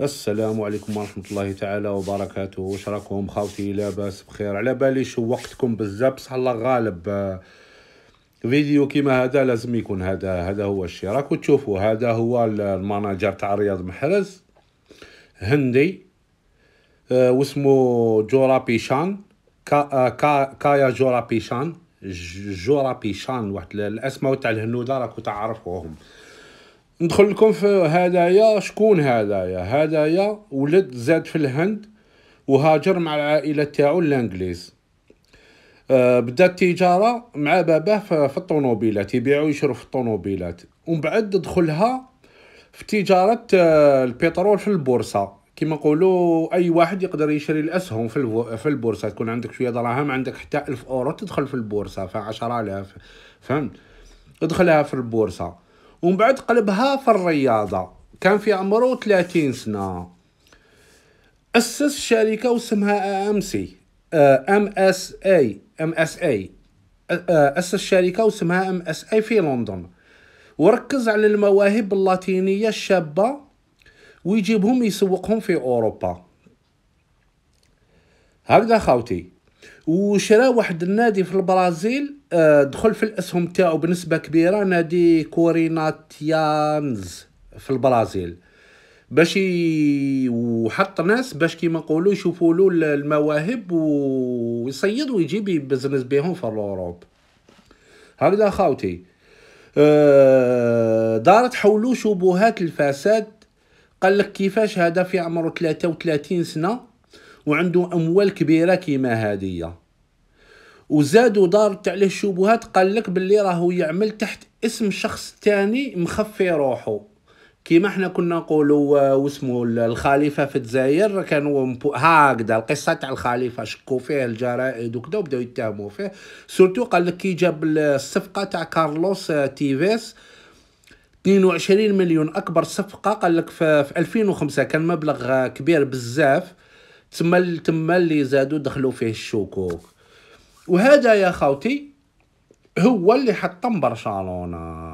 السلام عليكم ورحمة الله تعالى وبركاته واش راكم خاوتي لاباس بخير على بالي شو وقتكم بزاف بصح الله غالب فيديو كيما هذا لازم يكون هذا هذا هو الشيء راكم تشوفوا هذا هو المناجر تاع رياض محرز هندي آه، واسمه جورابيشان كا آه، كا كايا جورابيشان جورابيشان واحد الاسماء تاع الهنود راكم تعرفوهم ندخل لكم في هدايا شكون هدايا هدايا ولد زاد في الهند وهاجر مع العائلة تاعو لانجليز أه بدا التجارة مع باباه في الطونوبيلات يبيعو يشرو في الطونوبيلات ومن بعد دخلها في تجارة آه، البترول في البورصة كما نقولوا اي واحد يقدر يشري الاسهم في في البورصه تكون عندك شويه دراهم عندك حتى ألف اورو تدخل في البورصه ف 10000 فهمت ادخلها في البورصه ومن بعد قلبها في الرياضه كان في عمره 30 سنه اسس شركه واسمها ام سي ام اس اي ام اس اي اسس شركه واسمها ام اس اي في لندن وركز على المواهب اللاتينيه الشابه ويجيبهم يسوقهم في اوروبا هكذا خاوتي وشرا واحد النادي في البرازيل آه، دخل في الاسهم تاعو بنسبه كبيره نادي كوريناتيانز في البرازيل باش وحط ناس باش كيما نقولوا يشوفوا له المواهب ويصيد ويجيب بزنس بهم في الاوروب هكذا خاوتي آه، دارت حولو شبهات الفساد قال لك كيفاش هذا في عمره 33 سنه وعنده اموال كبيره كيما هذه وزادوا دارت عليه الشبهات قال لك باللي راهو يعمل تحت اسم شخص تاني مخفي روحه كيما احنا كنا نقولوا آه، واسمو الخليفه في الجزائر كانوا هكذا القصه تاع الخليفه شكوا فيه الجرائد وكذا وبداو يتهموا فيه سورتو قال لك كي جاب الصفقه تاع كارلوس آه، تيفيس 22 مليون اكبر صفقه قال لك في 2005 كان مبلغ آه، كبير بزاف تما تما اللي زادوا دخلوا فيه الشكوك وهذا يا خاوتي هو اللي حطم برشلونه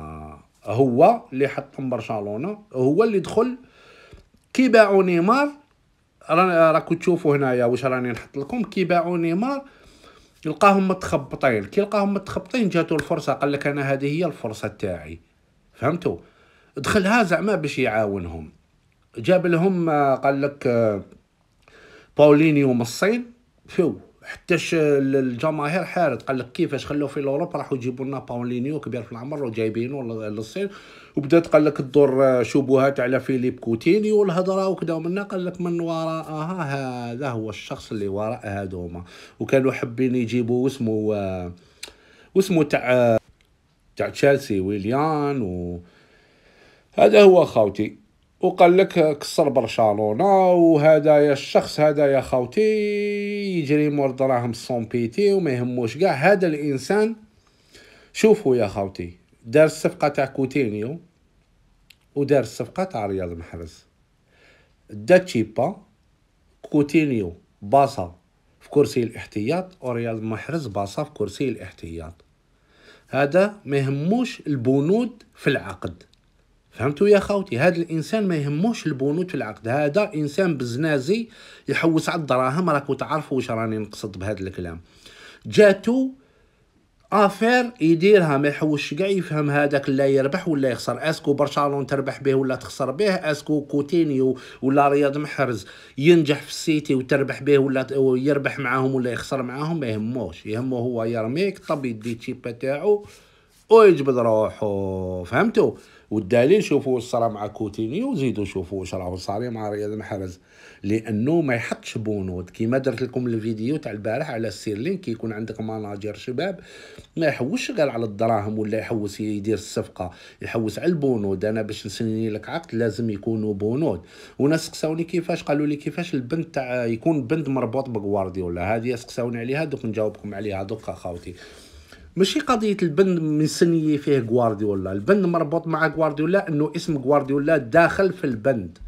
هو اللي حطم برشلونه هو اللي دخل كي باعوا نيمار راكو تشوفوا هنايا واش راني نحط لكم كي باعوا نيمار لقاهم متخبطين كي لقاهم متخبطين جاتو الفرصه قال لك انا هذه هي الفرصه تاعي فهمتوا دخلها زعما باش يعاونهم جاب لهم قال لك باوليني يوم الصين فيو حتى الجماهير حارت قال لك كيفاش خلوه في الاوروب راحوا يجيبوا لنا باولينيو كبير في العمر وجايبينه للصين وبدات قال لك تدور شبهات على فيليب كوتيني والهضره وكذا ومن قال لك من وراءها آه، هذا هو الشخص اللي وراء هذوما وكانوا حابين يجيبوا اسمه واسمه آه، تاع آه، تاع تشيلسي ويليان و هذا هو خاوتي وقال لك كسر برشلونه يا الشخص هدايا خوتي يجري مور دراهم سون بيتي وما يهموش كاع هذا الانسان شوفوا يا خوتي دار الصفقه تاع كوتينيو ودار الصفقه تاع رياض محرز دا تشيبا كوتينيو باصا في كرسي الاحتياط ورياض محرز باصا في كرسي الاحتياط هذا ما يهموش البنود في العقد فهمتوا يا خاوتي هذا الانسان ما يهموش البنود في العقد هذا انسان بزنازي يحوس على الدراهم راكو تعرفوا واش راني نقصد بهذا الكلام جاتو افير يديرها ما يحوش كاع يفهم هذاك لا يربح ولا يخسر اسكو برشلون تربح به ولا تخسر به اسكو كوتينيو ولا رياض محرز ينجح في السيتي وتربح به ولا يربح معاهم ولا يخسر معاهم ما يهموش يهمو هو يرميك طب يدي تيبا تاعو ويجبد روحه فهمتوا والدليل شوفوا واش صرا مع كوتينيو وزيدوا شوفوا واش راهو صاري مع رياض محرز لانه ما يحطش بنود كيما درت لكم الفيديو تاع البارح على السيرلين كي يكون عندك ماناجر شباب ما يحوسش غير على الدراهم ولا يحوس يدير الصفقه يحوس على البنود انا باش نسني لك عقد لازم يكونوا بنود وناس سقساوني كيفاش قالوا لي كيفاش البند تاع يكون بند مربوط بغوارديولا هذه سقساوني عليها دوك نجاوبكم عليها دوك خاوتي ماشي قضيه البند سنية فيه غوارديولا البند مربوط مع غوارديولا انه اسم غوارديولا داخل في البند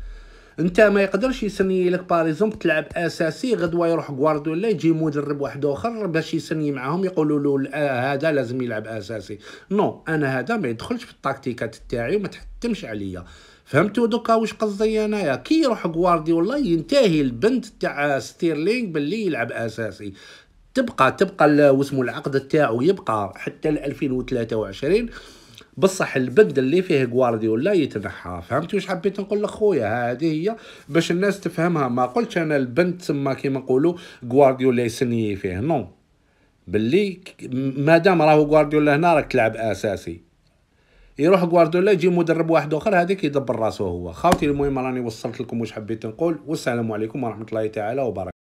انت ما يقدرش يسني لك باريزوم تلعب اساسي غدوه يروح غوارديولا يجي مدرب واحد اخر باش يسني معاهم يقولوا له هذا لازم يلعب اساسي نو انا هذا ما يدخلش في التكتيكات تاعي وما تحتمش عليا فهمتوا دوكا واش قصدي انايا كي يروح غوارديولا ينتهي البند تاع ستيرلينغ باللي يلعب اساسي تبقى تبقى واسمو العقد تاعو يبقى حتى ل 2023 بصح البند اللي فيه غوارديولا يتنحى فهمتي واش حبيت نقول لك خويا هذه هي باش الناس تفهمها ما قلتش انا البند تما كيما نقولوا غوارديولا يسني فيه نو باللي مادام راهو غوارديولا هنا راك تلعب اساسي يروح غوارديولا يجي مدرب واحد اخر هذيك يدبر راسه هو خاوتي المهم راني وصلت لكم واش حبيت نقول والسلام عليكم ورحمه الله تعالى وبركاته